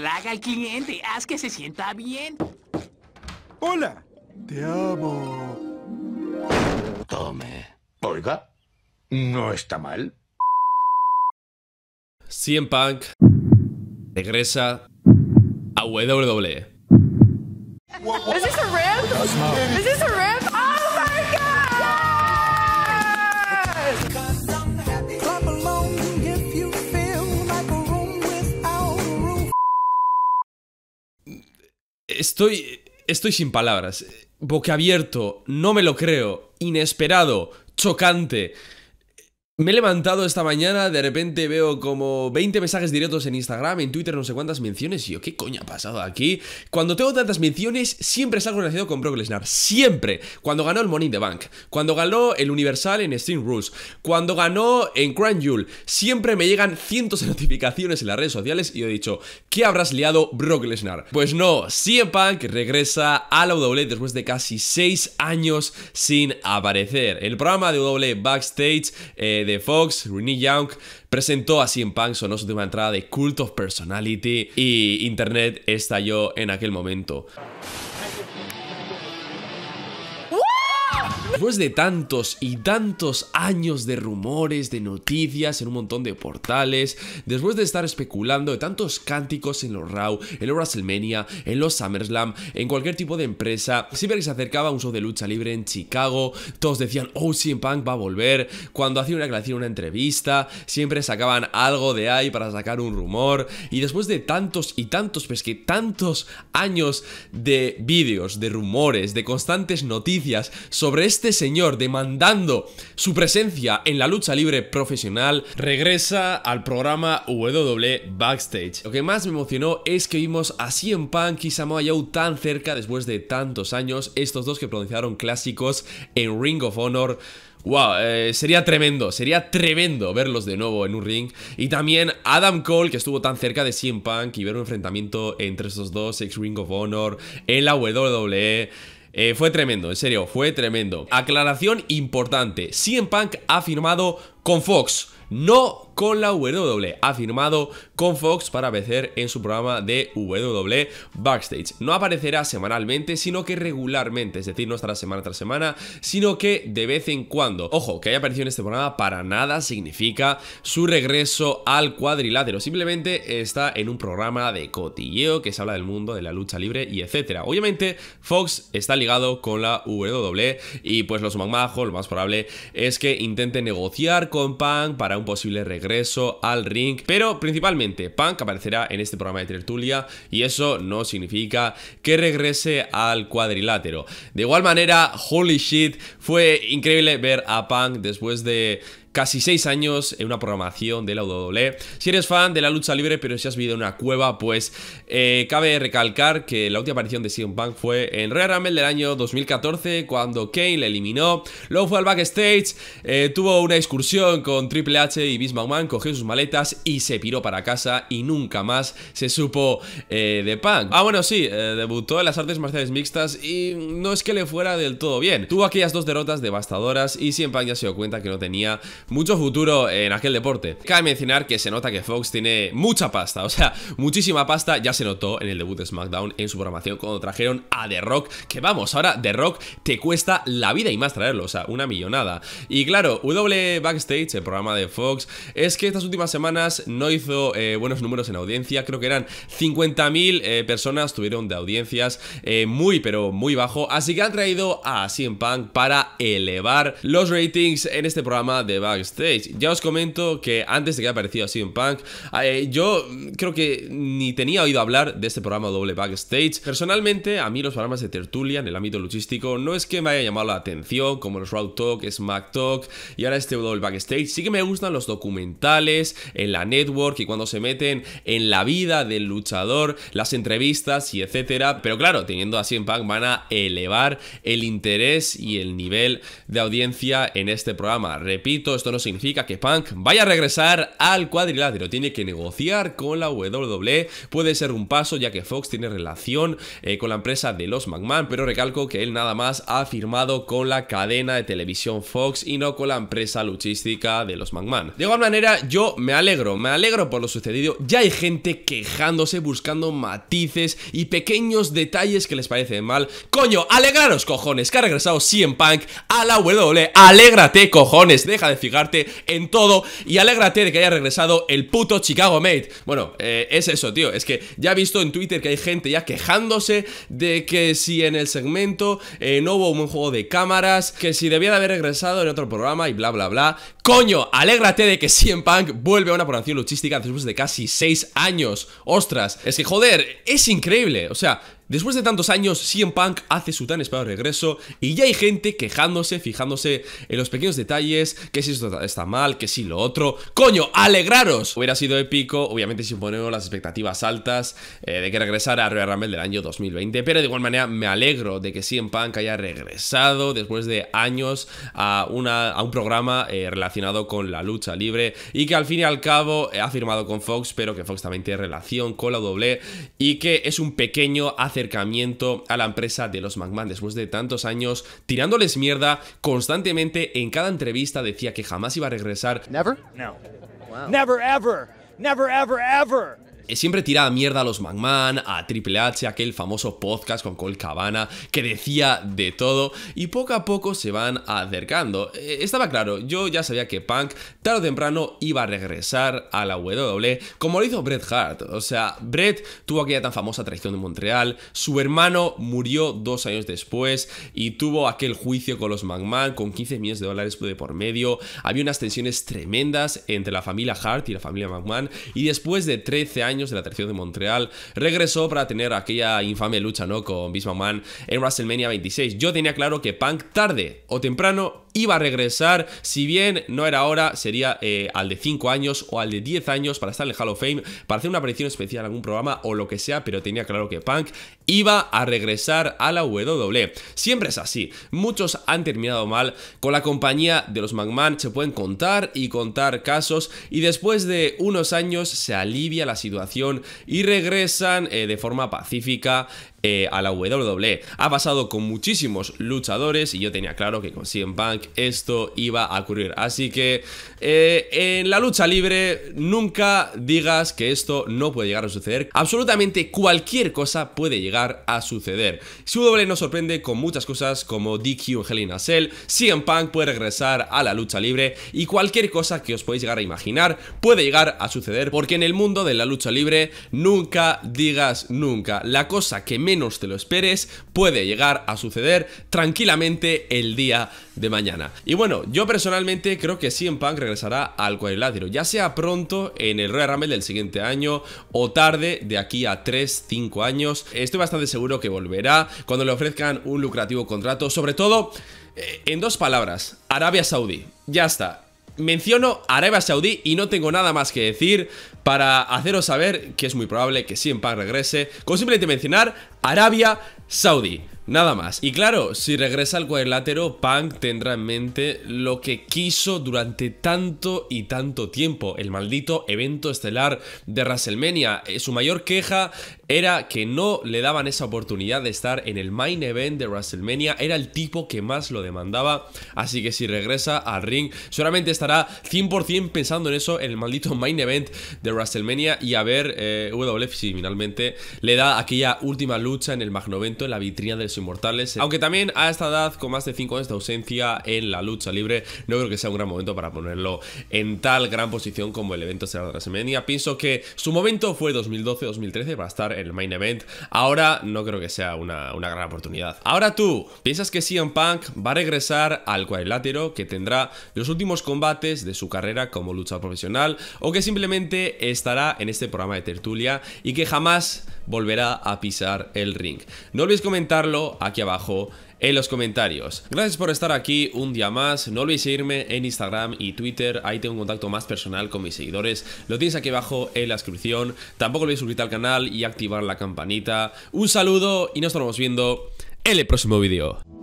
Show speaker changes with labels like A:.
A: Haga al cliente, haz que se sienta bien. Hola, te amo. Tome. Oiga, no está mal. CM Punk regresa a W e. ¿Es esto ¿Es esto Estoy. Estoy sin palabras. abierto no me lo creo. Inesperado, chocante. Me he levantado esta mañana, de repente veo como 20 mensajes directos en Instagram, en Twitter, no sé cuántas menciones, y yo, ¿qué coño ha pasado aquí? Cuando tengo tantas menciones, siempre es algo relacionado con Brock Lesnar, siempre. Cuando ganó el Money in the Bank, cuando ganó el Universal en Steam Rules, cuando ganó en Crown siempre me llegan cientos de notificaciones en las redes sociales y yo he dicho, ¿qué habrás liado Brock Lesnar? Pues no, CM que regresa a la WWE después de casi 6 años sin aparecer. El programa de WWE Backstage... Eh, de Fox, Renee Young, presentó a en Punk, sonó su última entrada de Cult of Personality y Internet estalló en aquel momento. Después de tantos y tantos años de rumores, de noticias en un montón de portales, después de estar especulando de tantos cánticos en los Raw, en los WrestleMania, en los SummerSlam, en cualquier tipo de empresa, siempre que se acercaba un show de lucha libre en Chicago, todos decían, oh, CM Punk va a volver, cuando hacía una una entrevista, siempre sacaban algo de ahí para sacar un rumor, y después de tantos y tantos, pues que tantos años de vídeos, de rumores, de constantes noticias sobre este este señor demandando su presencia en la lucha libre profesional, regresa al programa WWE Backstage. Lo que más me emocionó es que vimos a CM Punk y Samoa Joe tan cerca después de tantos años, estos dos que pronunciaron clásicos en Ring of Honor. Wow, eh, sería tremendo, sería tremendo verlos de nuevo en un ring. Y también Adam Cole, que estuvo tan cerca de CM Punk y ver un enfrentamiento entre estos dos, ex Ring of Honor, en la WWE. Eh, fue tremendo, en serio, fue tremendo. Aclaración importante, CM Punk ha firmado con Fox, no con la WWE, ha firmado con Fox para aparecer en su programa de WWE Backstage. No aparecerá semanalmente, sino que regularmente, es decir, no estará semana tras semana, sino que de vez en cuando. Ojo, que haya aparecido en este programa para nada significa su regreso al cuadrilátero, simplemente está en un programa de cotilleo que se habla del mundo, de la lucha libre y etcétera. Obviamente, Fox está ligado con la WWE y pues los McMahon, lo más probable es que intente negociar con Punk para un posible regreso regreso al ring. Pero principalmente, Punk aparecerá en este programa de tertulia y eso no significa que regrese al cuadrilátero. De igual manera, holy shit, fue increíble ver a Punk después de casi 6 años en una programación de la WWE. Si eres fan de la lucha libre, pero si has vivido en una cueva, pues eh, cabe recalcar que la última aparición de CM Punk fue en Real Rumble del año 2014, cuando Kane le eliminó. Luego fue al backstage, eh, tuvo una excursión con Triple H y Vince McMahon, cogió sus maletas y se piró para casa y nunca más se supo eh, de Punk. Ah, bueno, sí, debutó en las artes marciales mixtas y no es que le fuera del todo bien. Tuvo aquellas dos derrotas devastadoras y CM Punk ya se dio cuenta que no tenía mucho futuro en aquel deporte. Cabe mencionar que se nota que Fox tiene mucha pasta, o sea, muchísima pasta ya se notó en el debut de SmackDown en su programación cuando trajeron a The Rock, que vamos, ahora The Rock te cuesta la vida y más traerlo, o sea, una millonada. Y claro, W Backstage, el programa de Fox, es que estas últimas semanas no hizo eh, buenos números en audiencia, creo que eran 50.000 eh, personas tuvieron de audiencias, eh, muy pero muy bajo, así que han traído a CM Punk para elevar los ratings en este programa de Bugs. Stage. Ya os comento que antes de que apareciera en Punk, eh, yo creo que ni tenía oído hablar de este programa doble backstage. Personalmente, a mí los programas de tertulia en el ámbito luchístico no es que me haya llamado la atención, como los Raw Talk, Smack Talk y ahora este doble backstage. Sí que me gustan los documentales en la network y cuando se meten en la vida del luchador, las entrevistas y etcétera. Pero claro, teniendo a CM Punk van a elevar el interés y el nivel de audiencia en este programa. Repito, esto no significa que Punk vaya a regresar al cuadrilátero. Tiene que negociar con la WWE. Puede ser un paso ya que Fox tiene relación eh, con la empresa de los McMahon, pero recalco que él nada más ha firmado con la cadena de televisión Fox y no con la empresa luchística de los McMahon. De igual manera, yo me alegro, me alegro por lo sucedido. Ya hay gente quejándose, buscando matices y pequeños detalles que les parecen mal. Coño, alegraros cojones, que ha regresado 100 Punk a la WWE. Alégrate cojones, deja de en todo y alégrate de que haya regresado el puto Chicago Mate. Bueno, eh, es eso, tío, es que ya he visto en Twitter que hay gente ya quejándose de que si en el segmento eh, no hubo un buen juego de cámaras, que si debía de haber regresado en otro programa y bla bla bla. Coño, alégrate de que CM Punk vuelve a una programación luchística después de casi 6 años. Ostras, es que joder, es increíble, o sea, Después de tantos años, CM Punk hace su tan esperado regreso y ya hay gente quejándose, fijándose en los pequeños detalles, que si esto está mal, que si lo otro. ¡Coño, alegraros! Hubiera sido épico, obviamente si ponemos las expectativas altas eh, de que regresara a Royal Rumble del año 2020, pero de igual manera me alegro de que CM Punk haya regresado después de años a, una, a un programa eh, relacionado con la lucha libre y que al fin y al cabo ha firmado con Fox, pero que Fox también tiene relación con la doble y que es un pequeño hace acercamiento a la empresa de los McMahon después de tantos años tirándoles mierda constantemente. En cada entrevista decía que jamás iba a regresar. Never ever. Eh, siempre tiraba mierda a los McMahon, a Triple H, aquel famoso podcast con Cole Cabana que decía de todo y poco a poco se van acercando. Eh, estaba claro, yo ya sabía que Punk tarde o temprano iba a regresar a la WWE como lo hizo Bret Hart. O sea, Bret tuvo aquella tan famosa traición de Montreal, su hermano murió dos años después y tuvo aquel juicio con los McMahon con 15 millones de dólares de por medio. Había unas tensiones tremendas entre la familia Hart y la familia McMahon y después de 13 años años de la tercera de Montreal, regresó para tener aquella infame lucha ¿no? con Bismarck en WrestleMania 26. Yo tenía claro que Punk tarde o temprano iba a regresar, si bien no era ahora, sería eh, al de 5 años o al de 10 años para estar en el Hall of Fame, para hacer una aparición especial en algún programa o lo que sea, pero tenía claro que Punk iba a regresar a la WWE. Siempre es así, muchos han terminado mal, con la compañía de los McMahon se pueden contar y contar casos, y después de unos años se alivia la situación y regresan eh, de forma pacífica eh, a la WWE. Ha pasado con muchísimos luchadores y yo tenía claro que con CM Punk esto iba a ocurrir. Así que eh, en la lucha libre nunca digas que esto no puede llegar a suceder. Absolutamente cualquier cosa puede llegar a suceder. WWE nos sorprende con muchas cosas como DQ en Hell Cell, CM Punk puede regresar a la lucha libre y cualquier cosa que os podéis llegar a imaginar puede llegar a suceder porque en el mundo de la lucha libre nunca digas nunca. La cosa que me no te lo esperes, puede llegar a suceder tranquilamente el día de mañana. Y bueno, yo personalmente creo que CM Punk regresará al cuadrilátero, ya sea pronto en el Royal Rumble del siguiente año o tarde de aquí a 3, 5 años. Estoy bastante seguro que volverá cuando le ofrezcan un lucrativo contrato, sobre todo eh, en dos palabras, Arabia Saudí. Ya está, Menciono Arabia Saudí y no tengo nada más que decir para haceros saber que es muy probable que CM Punk regrese con simplemente mencionar Arabia Saudí. Nada más. Y claro, si regresa al cuadrilátero, Punk tendrá en mente lo que quiso durante tanto y tanto tiempo, el maldito evento estelar de WrestleMania. Eh, su mayor queja era que no le daban esa oportunidad de estar en el main event de WrestleMania. Era el tipo que más lo demandaba. Así que si regresa al ring, solamente estará 100% pensando en eso, en el maldito main event de WrestleMania. Y a ver, eh, WF si finalmente le da aquella última lucha en el magnovento, en la vitrina de los inmortales. Aunque también a esta edad, con más de 5 años de ausencia en la lucha libre, no creo que sea un gran momento para ponerlo en tal gran posición como el evento será de WrestleMania. Pienso que su momento fue 2012-2013 para estar en el main event. Ahora no creo que sea una, gran oportunidad. Ahora tú, ¿piensas que CM Punk va a regresar al cuadrilátero que tendrá los últimos combates de su carrera como luchador profesional o que simplemente estará en este programa de tertulia y que jamás volverá a pisar el ring? No olvides comentarlo aquí abajo en los comentarios. Gracias por estar aquí un día más. No olvides seguirme en Instagram y Twitter. Ahí tengo un contacto más personal con mis seguidores. Lo tienes aquí abajo en la descripción. Tampoco olvides suscribirte al canal y activar la campanita. Un saludo y nos vemos viendo en el próximo vídeo.